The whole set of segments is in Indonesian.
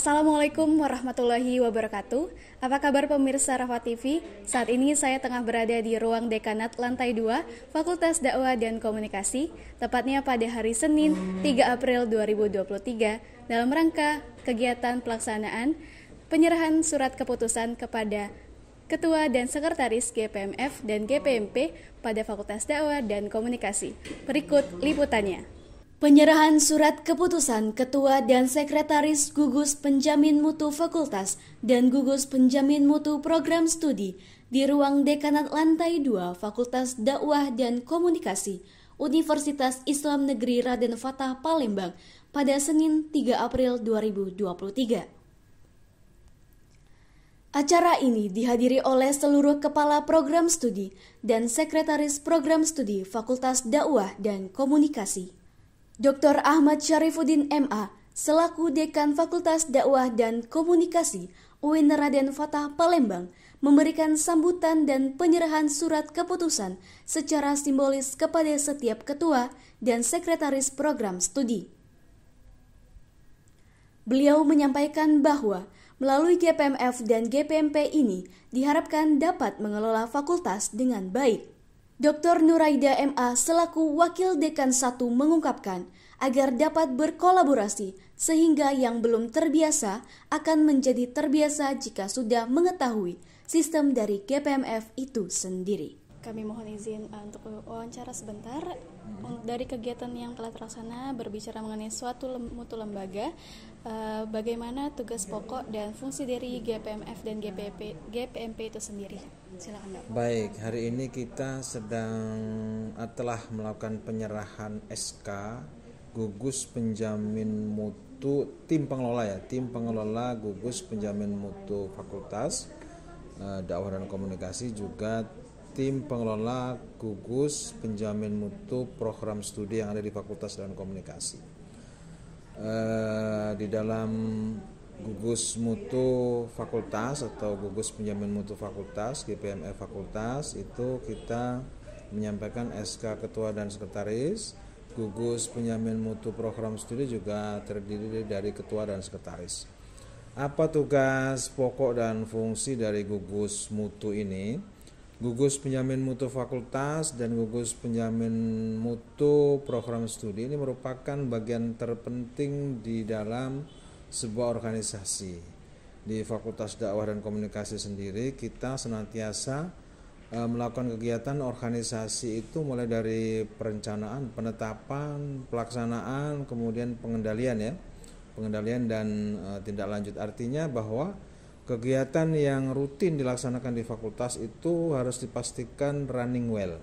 Assalamualaikum warahmatullahi wabarakatuh. Apa kabar pemirsa Rafa TV? Saat ini saya tengah berada di ruang dekanat lantai 2 Fakultas Dakwah dan Komunikasi, tepatnya pada hari Senin 3 April 2023 dalam rangka kegiatan pelaksanaan penyerahan surat keputusan kepada Ketua dan Sekretaris GPMF dan GPMP pada Fakultas Dakwah dan Komunikasi. Berikut liputannya. Penyerahan surat keputusan Ketua dan Sekretaris Gugus Penjamin Mutu Fakultas dan Gugus Penjamin Mutu Program Studi di Ruang Dekanat Lantai 2 Fakultas Dakwah dan Komunikasi Universitas Islam Negeri Raden Fatah Palembang pada Senin 3 April 2023. Acara ini dihadiri oleh seluruh kepala program studi dan sekretaris program studi Fakultas Dakwah dan Komunikasi. Dr. Ahmad Syarifuddin MA, selaku Dekan Fakultas Dakwah dan Komunikasi UIN Raden Fatah Palembang, memberikan sambutan dan penyerahan surat keputusan secara simbolis kepada setiap ketua dan sekretaris program studi. Beliau menyampaikan bahwa melalui GPMF dan GPMP ini diharapkan dapat mengelola fakultas dengan baik Dr. Nuraida MA selaku Wakil Dekan 1 mengungkapkan agar dapat berkolaborasi sehingga yang belum terbiasa akan menjadi terbiasa jika sudah mengetahui sistem dari GPMF itu sendiri. Kami mohon izin uh, untuk wawancara sebentar hmm. dari kegiatan yang telah terlaksana berbicara mengenai suatu lem mutu lembaga, uh, bagaimana tugas pokok dan fungsi dari GPMF dan GPP GPMP itu sendiri. Silakan Bapak. Baik, hari ini kita sedang eh, telah melakukan penyerahan SK gugus penjamin mutu tim pengelola ya, tim pengelola gugus penjamin mutu fakultas dakwah dan komunikasi juga tim pengelola gugus penjamin mutu program studi yang ada di Fakultas dan Komunikasi. E, di dalam gugus mutu fakultas atau gugus penjamin mutu fakultas GPMF e fakultas itu kita menyampaikan SK ketua dan sekretaris gugus penjamin mutu program studi juga terdiri dari ketua dan sekretaris apa tugas pokok dan fungsi dari gugus mutu ini gugus penjamin mutu fakultas dan gugus penjamin mutu program studi ini merupakan bagian terpenting di dalam sebuah organisasi. Di Fakultas Dakwah dan Komunikasi sendiri kita senantiasa e, melakukan kegiatan organisasi itu mulai dari perencanaan, penetapan, pelaksanaan, kemudian pengendalian ya. Pengendalian dan e, tindak lanjut artinya bahwa Kegiatan yang rutin dilaksanakan di fakultas itu harus dipastikan running well.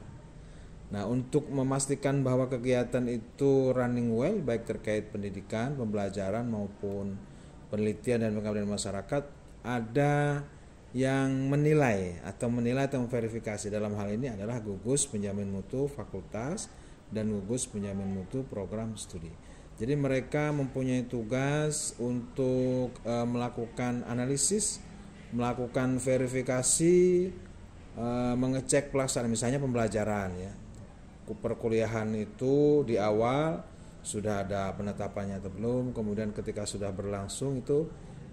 Nah, untuk memastikan bahwa kegiatan itu running well baik terkait pendidikan, pembelajaran maupun penelitian dan pengabdian masyarakat, ada yang menilai atau menilai atau verifikasi. dalam hal ini adalah gugus penjamin mutu fakultas dan gugus penjamin mutu program studi. Jadi mereka mempunyai tugas untuk e, melakukan analisis, melakukan verifikasi, e, mengecek pelaksanaan misalnya pembelajaran ya. Perkuliahan itu di awal sudah ada penetapannya atau belum, kemudian ketika sudah berlangsung itu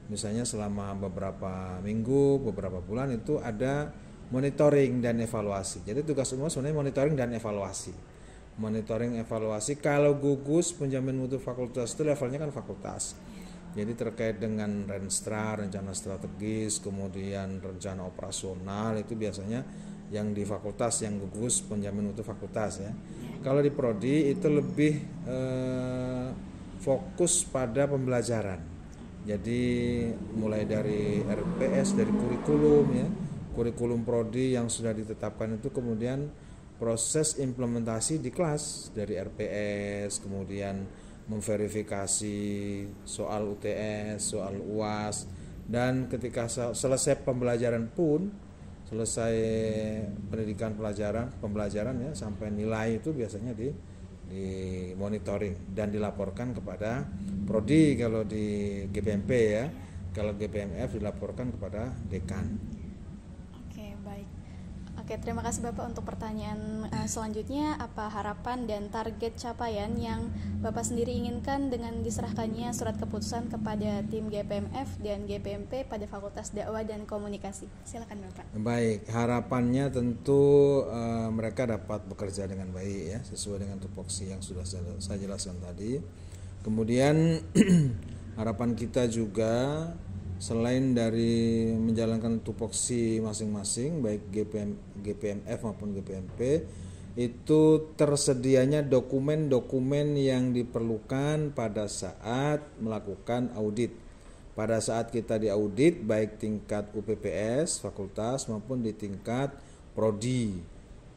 misalnya selama beberapa minggu, beberapa bulan itu ada monitoring dan evaluasi. Jadi tugas semua sebenarnya monitoring dan evaluasi monitoring evaluasi kalau gugus penjamin mutu fakultas itu levelnya kan fakultas jadi terkait dengan renstra rencana strategis kemudian rencana operasional itu biasanya yang di fakultas yang gugus penjamin mutu fakultas ya kalau di prodi itu lebih eh, fokus pada pembelajaran jadi mulai dari RPS dari kurikulum ya kurikulum prodi yang sudah ditetapkan itu kemudian proses implementasi di kelas dari RPS kemudian memverifikasi soal UTS soal UAS dan ketika selesai pembelajaran pun selesai pendidikan pelajaran pembelajaran ya sampai nilai itu biasanya di di monitoring dan dilaporkan kepada prodi kalau di GPMP ya kalau GPMF dilaporkan kepada dekan Oke, terima kasih Bapak untuk pertanyaan eh, selanjutnya. Apa harapan dan target capaian yang Bapak sendiri inginkan dengan diserahkannya surat keputusan kepada tim GPMF dan GPMP pada Fakultas Dakwah dan Komunikasi? Silakan Bapak. Baik, harapannya tentu uh, mereka dapat bekerja dengan baik ya, sesuai dengan tupoksi yang sudah saya jelaskan tadi. Kemudian harapan kita juga selain dari menjalankan tupoksi masing-masing baik GPM, GPMF maupun GPMP itu tersedianya dokumen-dokumen yang diperlukan pada saat melakukan audit. Pada saat kita diaudit baik tingkat UPPS fakultas maupun di tingkat prodi.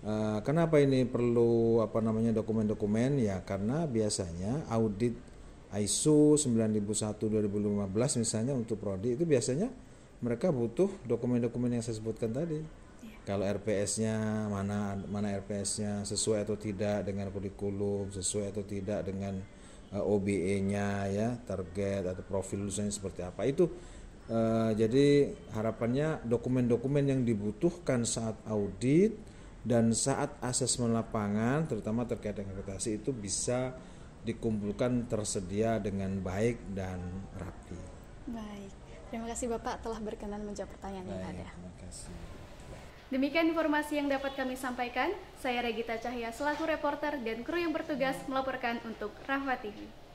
Eh, kenapa ini perlu apa namanya dokumen-dokumen? Ya karena biasanya audit ISO 9001 2015 misalnya untuk prodi itu biasanya mereka butuh dokumen-dokumen yang saya sebutkan tadi. Ya. Kalau RPS-nya mana mana RPS-nya sesuai atau tidak dengan kurikulum, sesuai atau tidak dengan uh, eh, OBE-nya ya, target atau profil lulusannya seperti apa. Itu uh, jadi harapannya dokumen-dokumen yang dibutuhkan saat audit dan saat asesmen lapangan terutama terkait dengan akreditasi itu bisa dikumpulkan tersedia dengan baik dan rapi. Baik. Terima kasih Bapak telah berkenan menjawab pertanyaan baik, yang ada. Terima kasih. Demikian informasi yang dapat kami sampaikan. Saya Regita Cahya selaku reporter dan kru yang bertugas melaporkan untuk Rahwa TV.